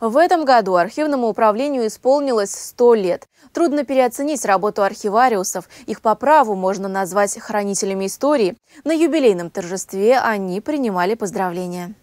В этом году архивному управлению исполнилось 100 лет. Трудно переоценить работу архивариусов. Их по праву можно назвать хранителями истории. На юбилейном торжестве они принимали поздравления.